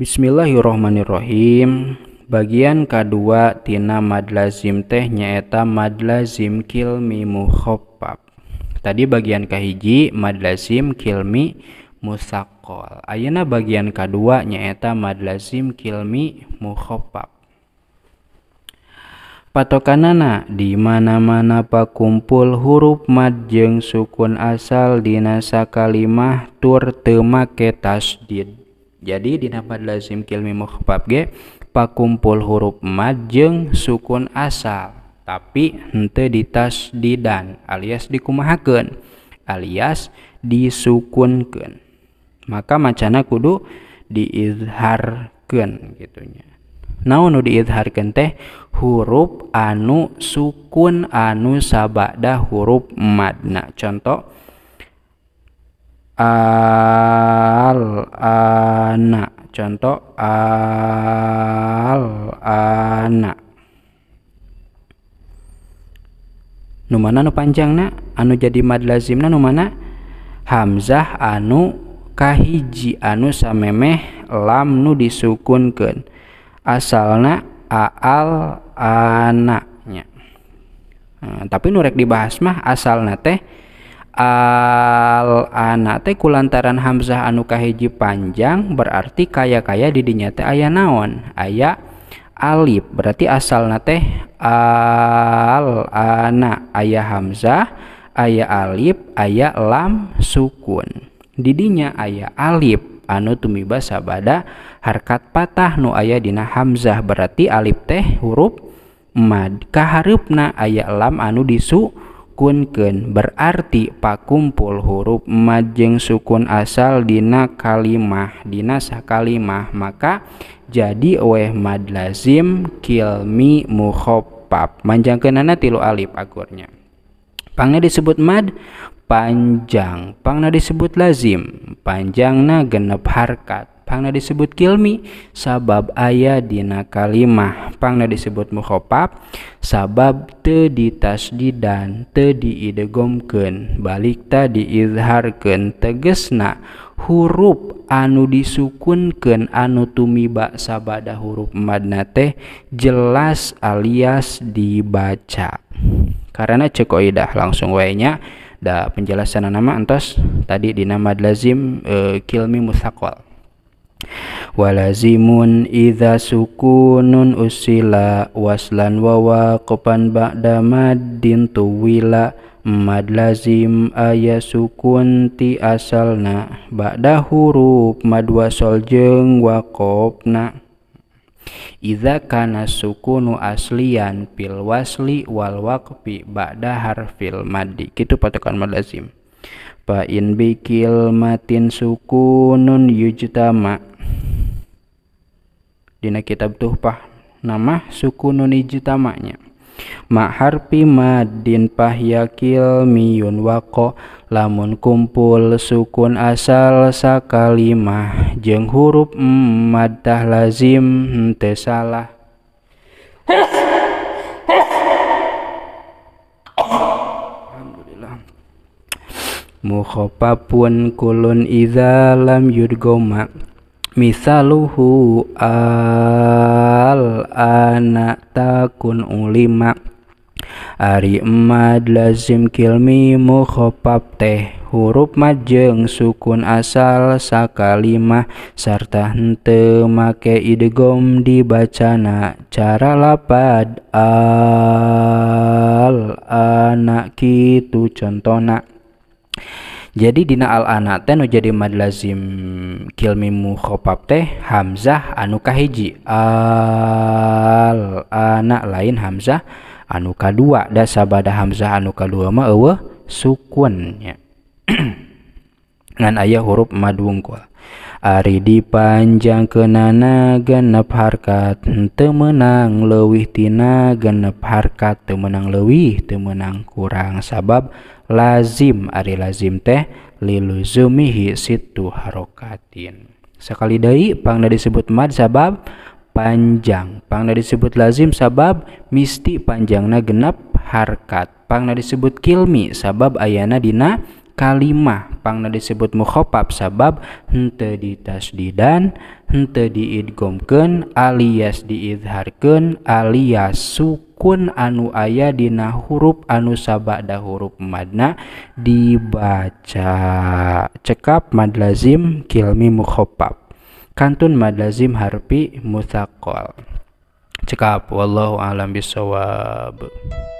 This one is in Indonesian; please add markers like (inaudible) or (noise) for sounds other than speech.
Bismillahirrohmanirrohim bagian k K2 tina madlazim teh nyaeta madlazim kilmi mukhoppab tadi bagian k kahiji madlazim kilmi musakol ayana bagian k K2 nyaeta madlazim kilmi mukhoppab patokanana di mana-mana pakumpul huruf mad jeng sukun asal dinasa kalimah tur teu tasdid jadi dina lazim kilmi mukhfaf ge pakumpul huruf mad jeung sukun asal tapi henteu dan alias dikumahakeun alias disukunkeun maka macana kudu diizharkeun gitunya naon nu diizharkeun teh huruf anu sukun anu sabada huruf madna contoh al anak contoh al anak. nu mana nu na anu jadi mad lazim na nu mana hamzah anu kahiji anu samemeh lam nu disukunkan asalna aal anaknya nah, tapi nurek dibahas mah asalna teh al anak teh kulantaran hamzah anu kahiji panjang berarti kaya-kaya didinya teh aya naon aya alif berarti asal teh al anak aya hamzah aya alif aya lam sukun didinya aya alif anu tumiba sabada harkat patah nu aya dina hamzah berarti alif teh huruf mad kaharupna aya lam anu disu dikunken berarti pakumpul huruf majeng sukun asal Dina kalimah dina sakalimah maka jadi weh mad lazim kilmi mukhopab manjangkan kenana tilu alif akurnya pangnya disebut mad panjang pangna disebut lazim panjangna genep harkat pangna disebut kilmi sabab ayah dina kalimah pangna disebut mukhopab sabab te ditasdidan te diidegomken balikta diizharken tegesna huruf anu disukunken anu tumiba sabada huruf madna teh jelas alias dibaca karena cekoidah langsung wainya da penjelasan nama antos tadi di nama lazim e, kilmi musakol walazimun idza sukunun usila waslan wa waqfan ba'da maddin tuwila mad lazim aya sukun ti asalna ba'da huruf mad wasol jeung waqofna Iza kana sukunu aslian fil wasli wal waqfi ba'da harfil maddi itu patokan mad lazim Fa in bikil matin sukunun yujtama dina kitab tuhpah nama suku nuniji jutamanya mak harfi madin pahyakil miyun wako lamun kumpul sukun asal sakalimah jeng huruf madah lazim hmm, te salah Alhamdulillah mukhafafun kulun idza lam yudgoma misaluhu al anak takun ulima Ari emad lazim kilmi mukhopap teh huruf majeng sukun asal sakalima serta hente make idegom dibacana cara lapad al anak kitu contona jadi dina al anak teh nu jadi mad lazim kilmi mukhopab teh hamzah anu kahiji al anak lain hamzah anu dua da sabada hamzah anu kadua mah eueuh sukun nya (clears throat) ngan huruf mad wungkul Ari dipanjang kenana genep harkat temenang lewih tina genep harkat temenang lewih temenang kurang sabab lazim ari lazim teh liluzumihi situ harokatin sekali dari pangna disebut mad sabab panjang pangna disebut lazim sabab misti panjangna genap harkat pangna disebut kilmi sabab ayana dina kalimah pangna disebut mukhopab sabab hente ditasdidan hente idgomken alias idharken alias suku kun anu aya dina huruf anu sabada huruf madna dibaca cekap mad lazim kilmi mukhafaf kantun mad lazim harfi mutsaqal cekap wallahu alam bisawab